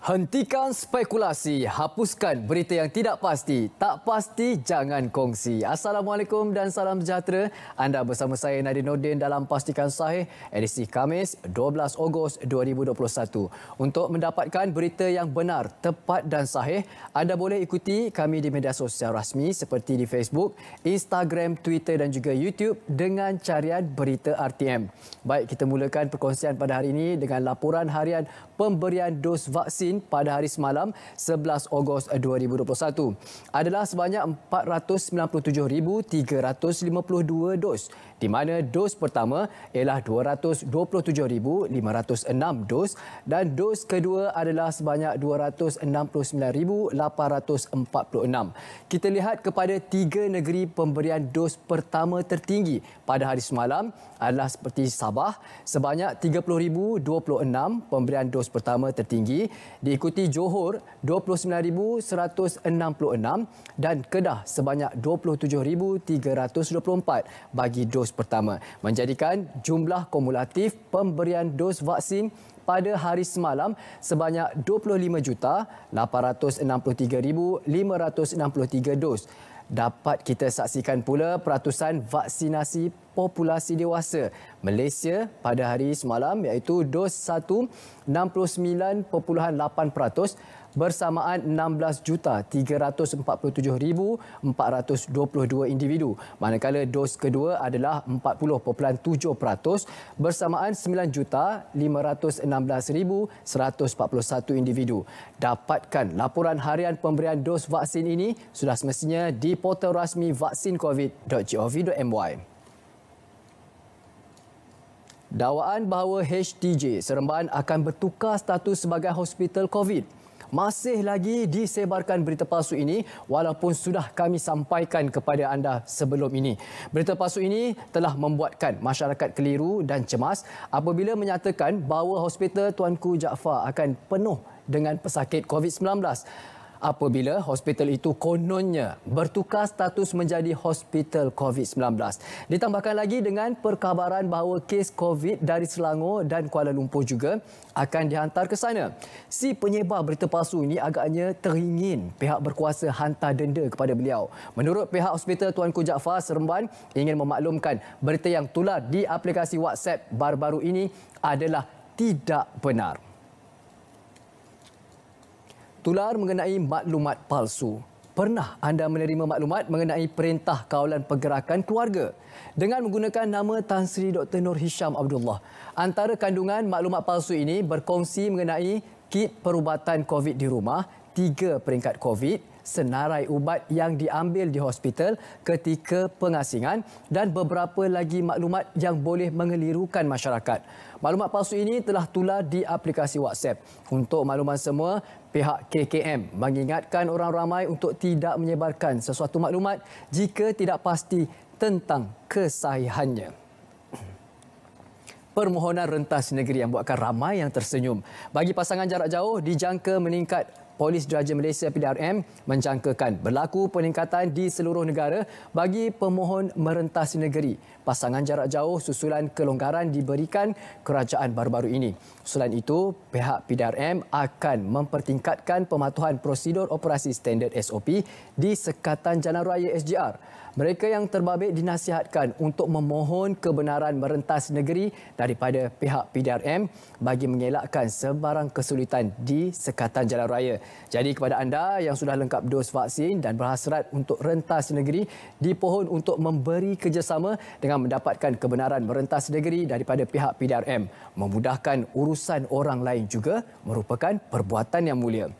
Hentikan spekulasi, hapuskan berita yang tidak pasti. Tak pasti, jangan kongsi. Assalamualaikum dan salam sejahtera. Anda bersama saya Nadine Nordin dalam Pastikan Sahih edisi Kamis 12 Ogos 2021. Untuk mendapatkan berita yang benar, tepat dan sahih, anda boleh ikuti kami di media sosial rasmi seperti di Facebook, Instagram, Twitter dan juga YouTube dengan carian berita RTM. Baik, kita mulakan perkongsian pada hari ini dengan laporan harian pemberian dos vaksin pada hari semalam 11 Ogos 2021 adalah sebanyak 497,352 dos di mana dos pertama ialah 227,506 dos dan dos kedua adalah sebanyak 269,846. Kita lihat kepada tiga negeri pemberian dos pertama tertinggi pada hari semalam adalah seperti Sabah sebanyak 30,026 pemberian dos pertama tertinggi diikuti Johor 29,166 dan Kedah sebanyak 27,324 bagi dos dos pertama menjadikan jumlah kumulatif pemberian dos vaksin pada hari semalam sebanyak 25,863,563 dos. Dapat kita saksikan pula peratusan vaksinasi populasi dewasa Malaysia pada hari semalam iaitu dos 1 69.8% bersamaan 16,347,422 individu. Manakala dos kedua adalah 40.7% bersamaan 9,516,141 individu. Dapatkan laporan harian pemberian dos vaksin ini sudah semestinya di portal rasmi vaksincovid.gov.my. Dawaan bahawa HTJ Seremban akan bertukar status sebagai hospital COVID masih lagi disebarkan berita palsu ini walaupun sudah kami sampaikan kepada anda sebelum ini. Berita palsu ini telah membuatkan masyarakat keliru dan cemas apabila menyatakan bahawa hospital Tuanku Jaafar akan penuh dengan pesakit COVID-19 apabila hospital itu kononnya bertukar status menjadi hospital COVID-19. Ditambahkan lagi dengan perkabaran bahawa kes COVID dari Selangor dan Kuala Lumpur juga akan dihantar ke sana. Si penyebar berita palsu ini agaknya teringin pihak berkuasa hantar denda kepada beliau. Menurut pihak hospital Tuanku Jaafar Seremban ingin memaklumkan berita yang tular di aplikasi WhatsApp baru-baru ini adalah tidak benar tular mengenai maklumat palsu. Pernah anda menerima maklumat mengenai Perintah Kawalan Pergerakan Keluarga dengan menggunakan nama Tan Sri Dr. Nur Hisham Abdullah. Antara kandungan maklumat palsu ini berkongsi mengenai kit perubatan COVID di rumah, tiga peringkat COVID, senarai ubat yang diambil di hospital ketika pengasingan dan beberapa lagi maklumat yang boleh mengelirukan masyarakat. Maklumat palsu ini telah tular di aplikasi WhatsApp. Untuk makluman semua, pihak KKM mengingatkan orang ramai untuk tidak menyebarkan sesuatu maklumat jika tidak pasti tentang kesahihannya. Permohonan rentas negeri yang buatkan ramai yang tersenyum. Bagi pasangan jarak jauh, dijangka meningkat Polis Diraja Malaysia PDRM menjangkakan berlaku peningkatan di seluruh negara bagi pemohon merentas negeri. Pasangan jarak jauh susulan kelonggaran diberikan kerajaan baru-baru ini. Selain itu, pihak PDRM akan mempertingkatkan pematuhan prosedur operasi standard SOP di sekatan jalan raya SGR. Mereka yang terbabit dinasihatkan untuk memohon kebenaran merentas negeri daripada pihak PDRM bagi mengelakkan sebarang kesulitan di sekatan jalan raya. Jadi kepada anda yang sudah lengkap dos vaksin dan berhasrat untuk rentas negeri, dipohon untuk memberi kerjasama dengan mendapatkan kebenaran merentas negeri daripada pihak PDRM. Memudahkan urusan orang lain juga merupakan perbuatan yang mulia.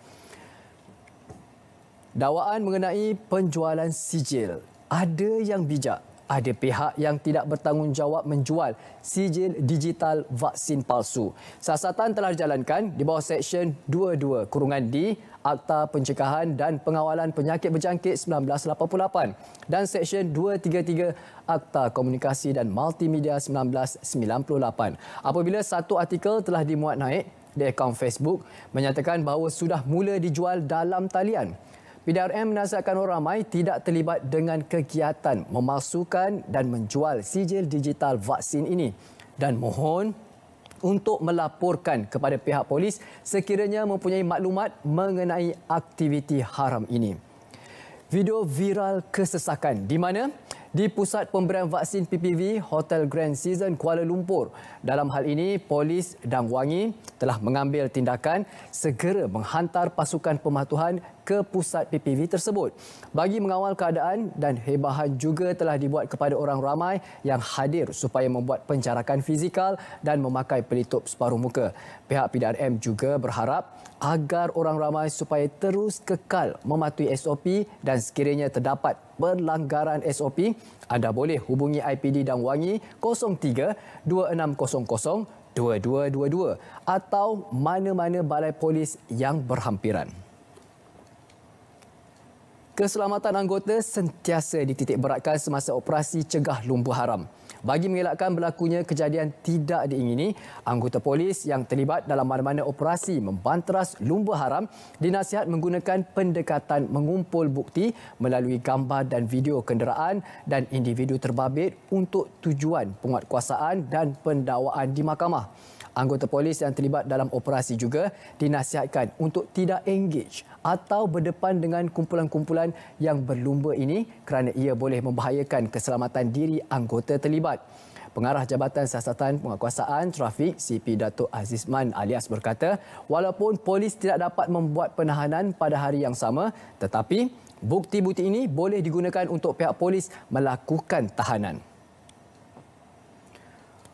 Dawaan mengenai penjualan sijil ada yang bijak, ada pihak yang tidak bertanggungjawab menjual sijil digital vaksin palsu. Siasatan telah dijalankan di bawah Seksyen 22 Kurungan D Akta Pencegahan dan Pengawalan Penyakit Berjangkit 1988 dan Seksyen 233 Akta Komunikasi dan Multimedia 1998. Apabila satu artikel telah dimuat naik di akaun Facebook menyatakan bahawa sudah mula dijual dalam talian. PDRM menasihatkan orang ramai tidak terlibat dengan kegiatan memasukkan dan menjual sijil digital vaksin ini dan mohon untuk melaporkan kepada pihak polis sekiranya mempunyai maklumat mengenai aktiviti haram ini. Video viral kesesakan di mana di pusat pemberian vaksin PPV Hotel Grand Season Kuala Lumpur. Dalam hal ini, polis Dang Wangi telah mengambil tindakan segera menghantar pasukan pematuhan ke pusat PPV tersebut. Bagi mengawal keadaan dan hebahan juga telah dibuat kepada orang ramai yang hadir supaya membuat penjarakan fizikal dan memakai pelitup separuh muka. Pihak PDRM juga berharap agar orang ramai supaya terus kekal mematuhi SOP dan sekiranya terdapat pelanggaran SOP, anda boleh hubungi IPD dan Wangi 03-2600-2222 atau mana-mana balai polis yang berhampiran. Keselamatan anggota sentiasa dititik beratkan semasa operasi cegah lumpuh haram. Bagi mengelakkan berlakunya kejadian tidak diingini, anggota polis yang terlibat dalam mana-mana operasi membanteras lumba haram dinasihat menggunakan pendekatan mengumpul bukti melalui gambar dan video kenderaan dan individu terbabit untuk tujuan penguatkuasaan dan pendakwaan di mahkamah. Anggota polis yang terlibat dalam operasi juga dinasihatkan untuk tidak engage atau berdepan dengan kumpulan-kumpulan yang berlumba ini kerana ia boleh membahayakan keselamatan diri anggota terlibat. Pengarah Jabatan Siasatan Penguatkuasaan Trafik CP Dato Azizman alias berkata, walaupun polis tidak dapat membuat penahanan pada hari yang sama, tetapi bukti-bukti ini boleh digunakan untuk pihak polis melakukan tahanan.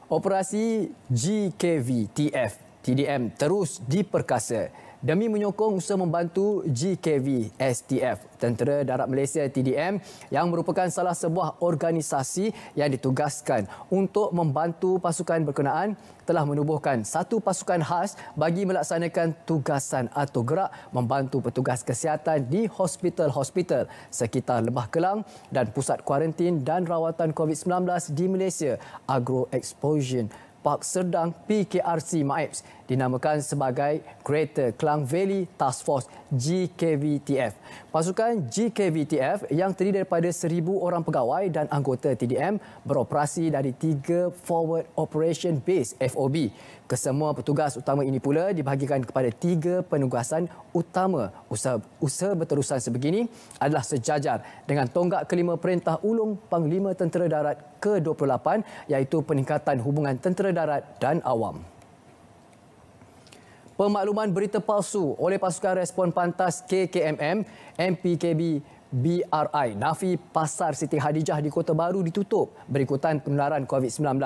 Operasi GKV TF TDM terus diperkasa demi menyokong usaha membantu GKV STF Tentera Darat Malaysia TDM yang merupakan salah sebuah organisasi yang ditugaskan untuk membantu pasukan berkenaan telah menubuhkan satu pasukan khas bagi melaksanakan tugasan atau gerak membantu petugas kesihatan di hospital-hospital sekitar Lebah Kelang dan pusat kuarantin dan rawatan COVID-19 di Malaysia Agro Explosion Park Serdang PKRC MAIPS dinamakan sebagai Greater Klang Valley Task Force GKVTF. Pasukan GKVTF yang terdiri daripada seribu orang pegawai dan anggota TDM beroperasi dari tiga Forward Operation Base FOB. Kesemua petugas utama ini pula dibahagikan kepada tiga penugasan utama usaha, usaha berterusan sebegini adalah sejajar dengan tonggak kelima Perintah Ulung Panglima Tentera Darat ke-28 iaitu peningkatan hubungan tentera darat dan awam pemakluman berita palsu oleh pasukan respon pantas KKMM MPKB BRI nafi pasar Siti Hadijah di Kota Baru ditutup berikutan penularan COVID-19.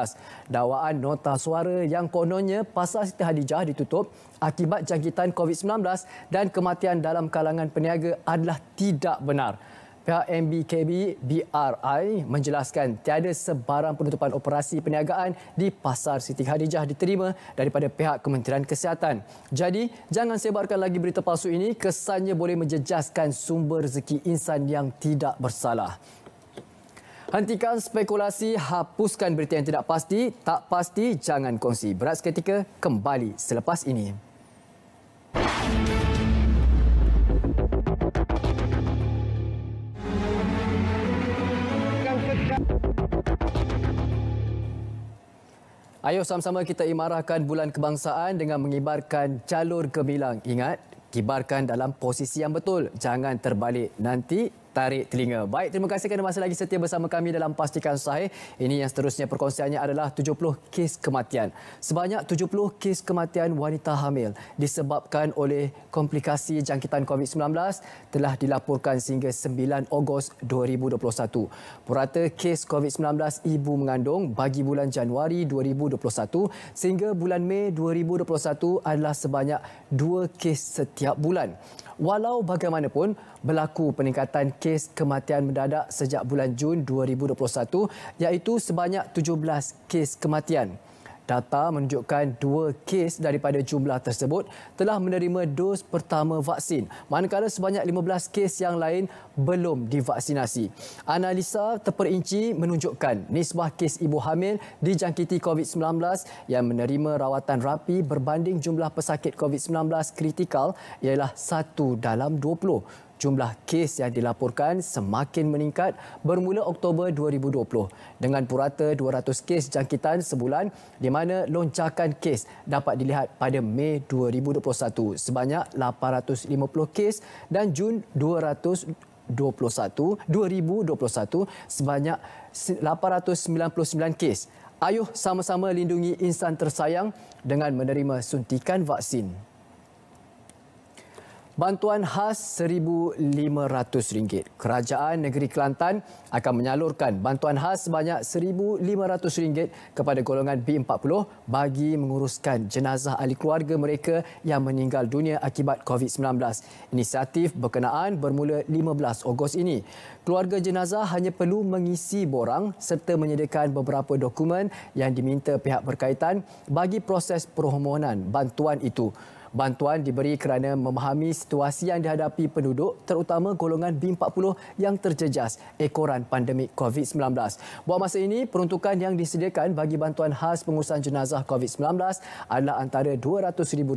Dawaan nota suara yang kononnya pasar Siti Hadijah ditutup akibat jangkitan COVID-19 dan kematian dalam kalangan peniaga adalah tidak benar. Pihak MBKB BRI menjelaskan tiada sebarang penutupan operasi perniagaan di Pasar Siti Khadijah diterima daripada pihak Kementerian Kesihatan. Jadi, jangan sebarkan lagi berita palsu ini. Kesannya boleh menjejaskan sumber rezeki insan yang tidak bersalah. Hentikan spekulasi, hapuskan berita yang tidak pasti. Tak pasti, jangan kongsi. Berat seketika, kembali selepas ini. Ayuh sama-sama kita imarahkan bulan kebangsaan dengan mengibarkan calur gemilang. Ingat, kibarkan dalam posisi yang betul. Jangan terbalik. Nanti tarik telinga. Baik, terima kasih kerana masih lagi setia bersama kami dalam Pastikan Sahih. Ini yang seterusnya perkongsiannya adalah 70 kes kematian. Sebanyak 70 kes kematian wanita hamil disebabkan oleh komplikasi jangkitan COVID-19 telah dilaporkan sehingga 9 Ogos 2021. Purata kes COVID-19 ibu mengandung bagi bulan Januari 2021 sehingga bulan Mei 2021 adalah sebanyak 2 kes setiap bulan. Walau bagaimanapun, berlaku peningkatan kes kematian mendadak sejak bulan Jun 2021 iaitu sebanyak 17 kes kematian. Data menunjukkan dua kes daripada jumlah tersebut telah menerima dos pertama vaksin manakala sebanyak 15 kes yang lain belum divaksinasi. Analisa terperinci menunjukkan nisbah kes ibu hamil dijangkiti COVID-19 yang menerima rawatan rapi berbanding jumlah pesakit COVID-19 kritikal ialah 1 dalam jumlah kes yang dilaporkan semakin meningkat bermula Oktober 2020 dengan purata 200 kes jangkitan sebulan di mana lonjakan kes dapat dilihat pada Mei 2021 sebanyak 850 kes dan Jun 200 21 2021 sebanyak 899 kes. Ayuh sama-sama lindungi insan tersayang dengan menerima suntikan vaksin bantuan khas RM1,500. Kerajaan Negeri Kelantan akan menyalurkan bantuan khas sebanyak RM1,500 kepada golongan B40 bagi menguruskan jenazah ahli keluarga mereka yang meninggal dunia akibat COVID-19. Inisiatif berkenaan bermula 15 Ogos ini. Keluarga jenazah hanya perlu mengisi borang serta menyediakan beberapa dokumen yang diminta pihak berkaitan bagi proses permohonan bantuan itu. Bantuan diberi kerana memahami situasi yang dihadapi penduduk terutama golongan B40 yang terjejas ekoran pandemik COVID-19. Buat masa ini, peruntukan yang disediakan bagi bantuan khas pengurusan jenazah COVID-19 adalah antara RM200,000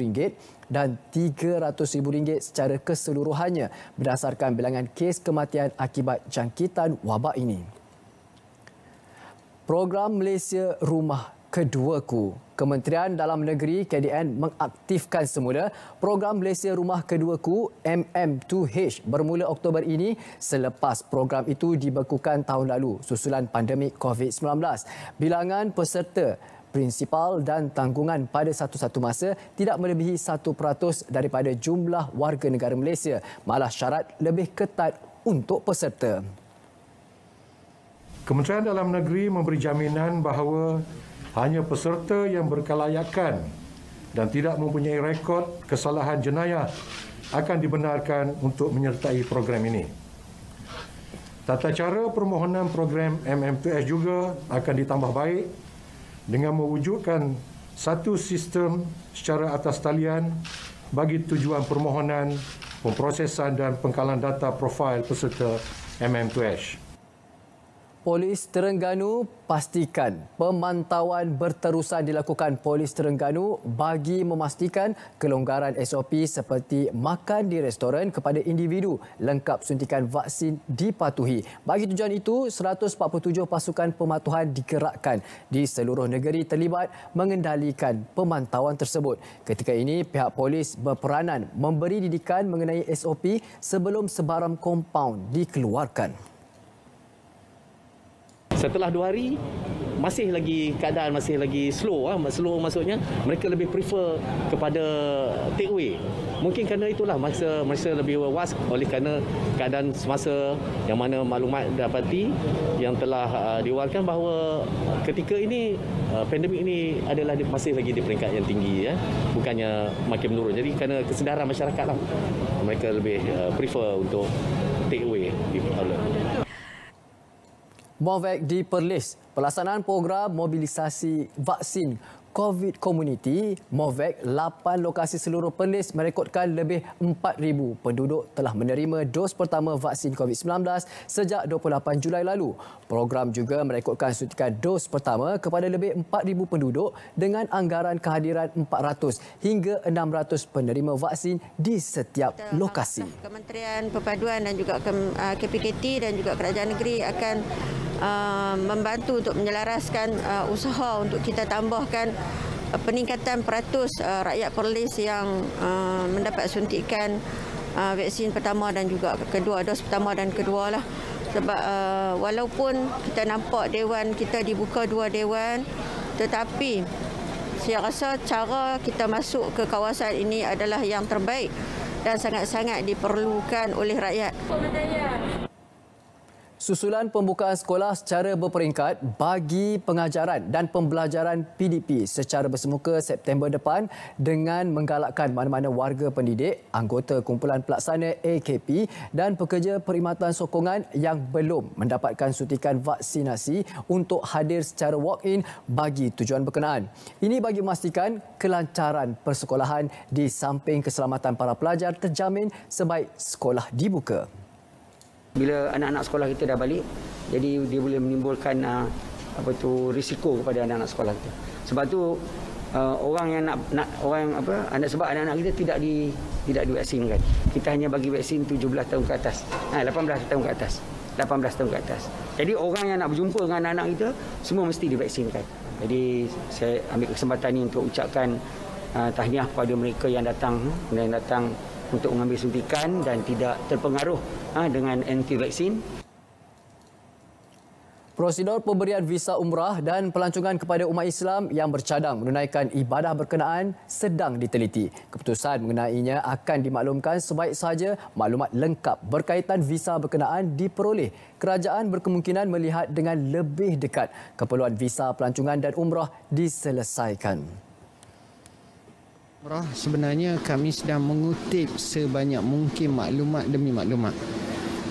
dan RM300,000 secara keseluruhannya berdasarkan bilangan kes kematian akibat jangkitan wabak ini. Program Malaysia Rumah Kedua ku Kementerian Dalam Negeri KDN mengaktifkan semula program Malaysia Rumah Kedua Ku MM2H bermula Oktober ini selepas program itu dibekukan tahun lalu susulan pandemik COVID-19. Bilangan peserta prinsipal dan tanggungan pada satu-satu masa tidak melebihi 1% daripada jumlah warga negara Malaysia malah syarat lebih ketat untuk peserta. Kementerian Dalam Negeri memberi jaminan bahawa hanya peserta yang berkelayakan dan tidak mempunyai rekod kesalahan jenayah akan dibenarkan untuk menyertai program ini. Tata cara permohonan program MM2S juga akan ditambah baik dengan mewujudkan satu sistem secara atas talian bagi tujuan permohonan, pemprosesan dan pengkalan data profil peserta MM2S. Polis Terengganu pastikan pemantauan berterusan dilakukan Polis Terengganu bagi memastikan kelonggaran SOP seperti makan di restoran kepada individu lengkap suntikan vaksin dipatuhi. Bagi tujuan itu, 147 pasukan pematuhan digerakkan di seluruh negeri terlibat mengendalikan pemantauan tersebut. Ketika ini, pihak polis berperanan memberi didikan mengenai SOP sebelum sebarang kompaun dikeluarkan setelah dua hari masih lagi keadaan masih lagi slow ah slow maksudnya mereka lebih prefer kepada take away mungkin kerana itulah masa masa lebih was oleh kerana keadaan semasa yang mana maklumat dapati yang telah uh, ah, diwarkan bahawa ketika ini uh, pandemik ini adalah masih lagi di peringkat yang tinggi ya bukannya makin menurun jadi kerana kesedaran masyarakatlah mereka lebih uh, prefer untuk take away Movac di Perlis. Pelaksanaan program mobilisasi vaksin COVID Community Movac 8 lokasi seluruh Perlis merekodkan lebih 4000 penduduk telah menerima dos pertama vaksin COVID-19 sejak 28 Julai lalu. Program juga merekodkan suntikan dos pertama kepada lebih 4000 penduduk dengan anggaran kehadiran 400 hingga 600 penerima vaksin di setiap lokasi. Kementerian Perpaduan dan juga KPKT eh, dan juga Kerajaan Negeri akan Uh, membantu untuk menyelaraskan uh, usaha untuk kita tambahkan uh, peningkatan peratus uh, rakyat Perlis yang uh, mendapat suntikan uh, vaksin pertama dan juga kedua dos pertama dan kedua lah. Sebab uh, walaupun kita nampak dewan kita dibuka dua dewan tetapi saya rasa cara kita masuk ke kawasan ini adalah yang terbaik dan sangat-sangat diperlukan oleh rakyat susulan pembukaan sekolah secara berperingkat bagi pengajaran dan pembelajaran PDP secara bersemuka September depan dengan menggalakkan mana-mana warga pendidik, anggota kumpulan pelaksana AKP dan pekerja perkhidmatan sokongan yang belum mendapatkan suntikan vaksinasi untuk hadir secara walk-in bagi tujuan berkenaan. Ini bagi memastikan kelancaran persekolahan di samping keselamatan para pelajar terjamin sebaik sekolah dibuka bila anak-anak sekolah kita dah balik jadi dia boleh menimbulkan uh, apa tu risiko kepada anak-anak sekolah kita sebab tu uh, orang yang nak, nak orang yang, apa anak sebab anak-anak kita tidak di tidak divaksinkan kita hanya bagi vaksin 17 tahun ke atas ha, ah, 18 tahun ke atas 18 tahun ke atas jadi orang yang nak berjumpa dengan anak-anak kita semua mesti divaksinkan jadi saya ambil kesempatan ini untuk ucapkan uh, tahniah kepada mereka yang datang yang datang untuk mengambil suntikan dan tidak terpengaruh ha, dengan anti-vaksin. Prosedur pemberian visa umrah dan pelancongan kepada umat Islam yang bercadang menunaikan ibadah berkenaan sedang diteliti. Keputusan mengenainya akan dimaklumkan sebaik sahaja maklumat lengkap berkaitan visa berkenaan diperoleh. Kerajaan berkemungkinan melihat dengan lebih dekat keperluan visa pelancongan dan umrah diselesaikan. Umrah sebenarnya kami sedang mengutip sebanyak mungkin maklumat demi maklumat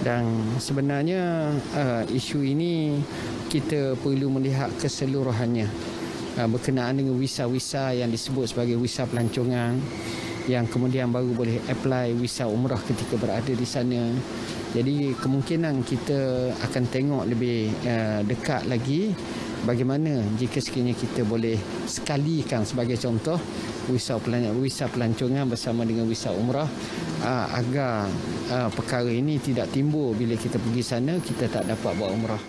dan sebenarnya uh, isu ini kita perlu melihat keseluruhannya uh, berkenaan dengan visa-visa yang disebut sebagai visa pelancongan yang kemudian baru boleh apply visa umrah ketika berada di sana jadi kemungkinan kita akan tengok lebih uh, dekat lagi bagaimana jika sekiranya kita boleh sekalikan sebagai contoh wisau wisau pelancongan bersama dengan wisau umrah ah, agar uh, perkara ini tidak timbul bila kita pergi sana kita tak dapat buat umrah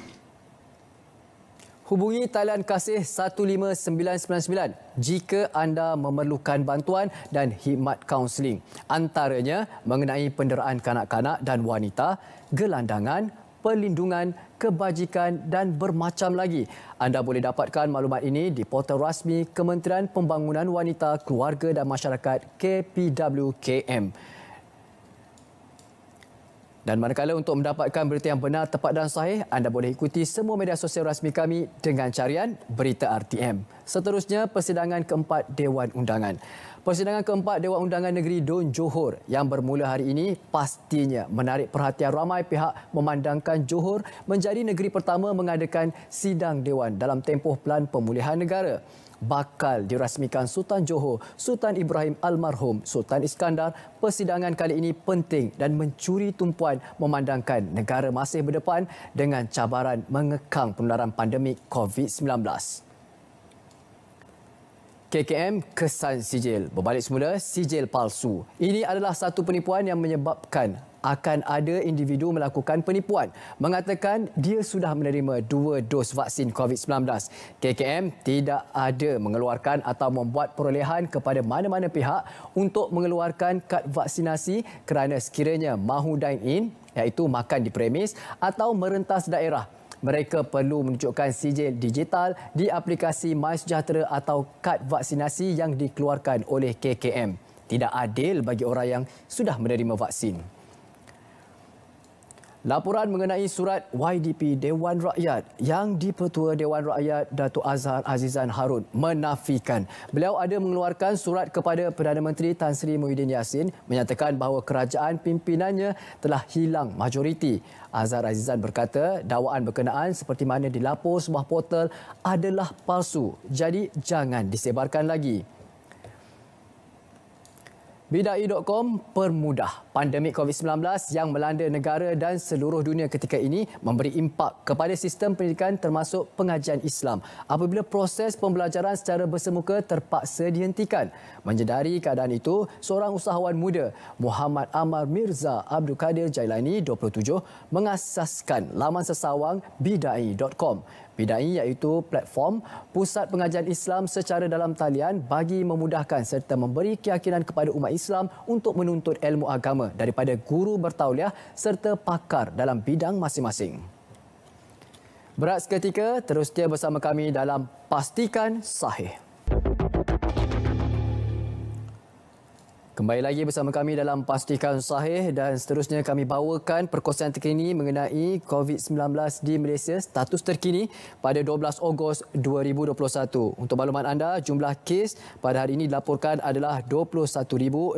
Hubungi talian kasih 15999 jika anda memerlukan bantuan dan khidmat kaunseling antaranya mengenai penderaan kanak-kanak dan wanita, gelandangan, perlindungan, kebajikan dan bermacam lagi. Anda boleh dapatkan maklumat ini di portal rasmi Kementerian Pembangunan Wanita, Keluarga dan Masyarakat KPWKM. Dan manakala untuk mendapatkan berita yang benar, tepat dan sahih, anda boleh ikuti semua media sosial rasmi kami dengan carian Berita RTM. Seterusnya, persidangan keempat Dewan Undangan. Persidangan keempat Dewan Undangan Negeri Dun Johor yang bermula hari ini pastinya menarik perhatian ramai pihak memandangkan Johor menjadi negeri pertama mengadakan sidang Dewan dalam tempoh pelan pemulihan negara. Bakal dirasmikan Sultan Johor, Sultan Ibrahim Almarhum, Sultan Iskandar, persidangan kali ini penting dan mencuri tumpuan memandangkan negara masih berdepan dengan cabaran mengekang penularan pandemik COVID-19. KKM kesan sijil. Berbalik semula, sijil palsu. Ini adalah satu penipuan yang menyebabkan akan ada individu melakukan penipuan mengatakan dia sudah menerima dua dos vaksin COVID-19. KKM tidak ada mengeluarkan atau membuat perolehan kepada mana-mana pihak untuk mengeluarkan kad vaksinasi kerana sekiranya mahu dine-in iaitu makan di premis atau merentas daerah mereka perlu menunjukkan sijil digital di aplikasi MySejahtera atau kad vaksinasi yang dikeluarkan oleh KKM. Tidak adil bagi orang yang sudah menerima vaksin. Laporan mengenai surat YDP Dewan Rakyat yang dipertua Dewan Rakyat Datuk Azhar Azizan Harun menafikan. Beliau ada mengeluarkan surat kepada Perdana Menteri Tan Sri Muhyiddin Yassin menyatakan bahawa kerajaan pimpinannya telah hilang majoriti. Azhar Azizan berkata dakwaan berkenaan seperti mana dilaporkan sebuah portal adalah palsu. Jadi jangan disebarkan lagi. Bidai.com permudah. Pandemik COVID-19 yang melanda negara dan seluruh dunia ketika ini memberi impak kepada sistem pendidikan termasuk pengajian Islam. Apabila proses pembelajaran secara bersemuka terpaksa dihentikan. Menyedari keadaan itu, seorang usahawan muda Muhammad Amar Mirza Abdul Kadir Jailani 27 mengasaskan laman sesawang Bidai.com PDAI iaitu platform pusat pengajian Islam secara dalam talian bagi memudahkan serta memberi keyakinan kepada umat Islam untuk menuntut ilmu agama daripada guru bertauliah serta pakar dalam bidang masing-masing. Berat seketika, terus dia bersama kami dalam Pastikan Sahih. Kembali lagi bersama kami dalam Pastikan Sahih dan seterusnya kami bawakan perkongsian terkini mengenai COVID-19 di Malaysia status terkini pada 12 Ogos 2021. Untuk maklumat anda, jumlah kes pada hari ini dilaporkan adalah 21,668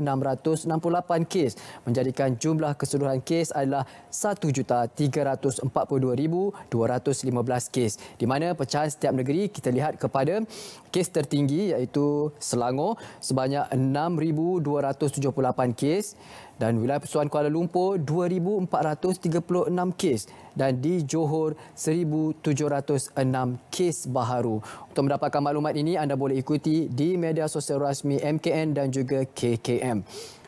kes menjadikan jumlah keseluruhan kes adalah 1,342,215 kes. Di mana pecahan setiap negeri kita lihat kepada kes tertinggi iaitu Selangor sebanyak 6,200 278 kes dan wilayah Persatuan Kuala Lumpur 2436 kes dan di Johor 1706 kes baharu. Untuk mendapatkan maklumat ini anda boleh ikuti di media sosial rasmi MKN dan juga KKM.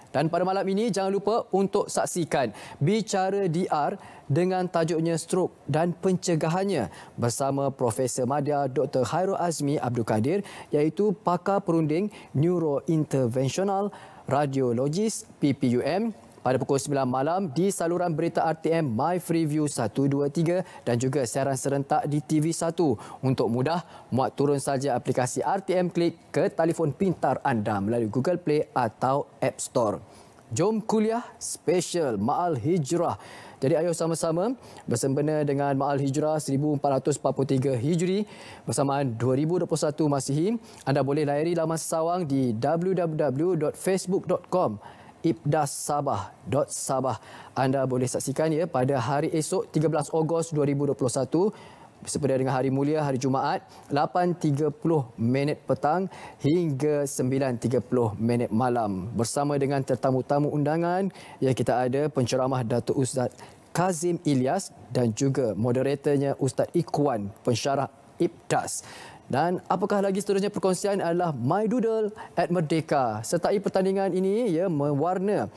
Dan pada malam ini jangan lupa untuk saksikan Bicara DR dengan tajuknya Stroke dan Pencegahannya bersama Profesor Madya Dr. Hairul Azmi Abdul Kadir iaitu pakar perunding neurointerventional radiologis PPUM pada pukul 9 malam di saluran berita RTM My Free View 123 dan juga siaran serentak di TV1. Untuk mudah, muat turun saja aplikasi RTM klik ke telefon pintar anda melalui Google Play atau App Store. Jom kuliah special Maal Hijrah. Jadi ayo sama-sama bersempena dengan Maal Hijrah 1443 Hijri bersamaan 2021 Masihi. Anda boleh layari laman sesawang di www.facebook.com ibdasabah.sabah. Anda boleh saksikan ya pada hari esok 13 Ogos 2021 seperti dengan hari mulia, hari Jumaat, 8.30 minit petang hingga 9.30 minit malam. Bersama dengan tetamu-tamu undangan yang kita ada, penceramah Datuk Ustaz Kazim Ilyas dan juga moderatornya Ustaz Ikwan, pensyarah Ibdas. Dan apakah lagi seterusnya perkongsian adalah My Doodle at Merdeka. Setai pertandingan ini ya mewarna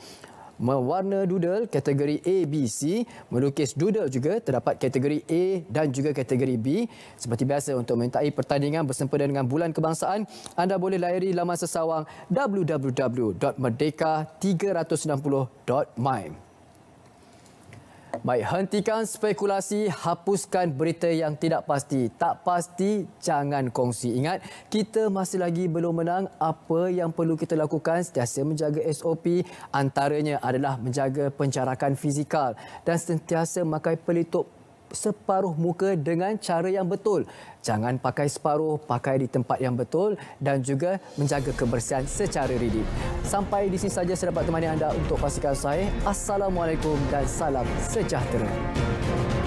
mewarna doodle kategori A, B, C. Melukis doodle juga terdapat kategori A dan juga kategori B. Seperti biasa untuk mentai pertandingan bersempena dengan Bulan Kebangsaan, anda boleh layari laman sesawang www.merdeka360.my. Baik, hentikan spekulasi, hapuskan berita yang tidak pasti. Tak pasti, jangan kongsi. Ingat, kita masih lagi belum menang. Apa yang perlu kita lakukan setiasa menjaga SOP antaranya adalah menjaga pencarakan fizikal dan sentiasa memakai pelitup separuh muka dengan cara yang betul. Jangan pakai separuh, pakai di tempat yang betul dan juga menjaga kebersihan secara redip. Sampai di sini saja saya dapat temani anda untuk pastikan saya. Assalamualaikum dan salam sejahtera.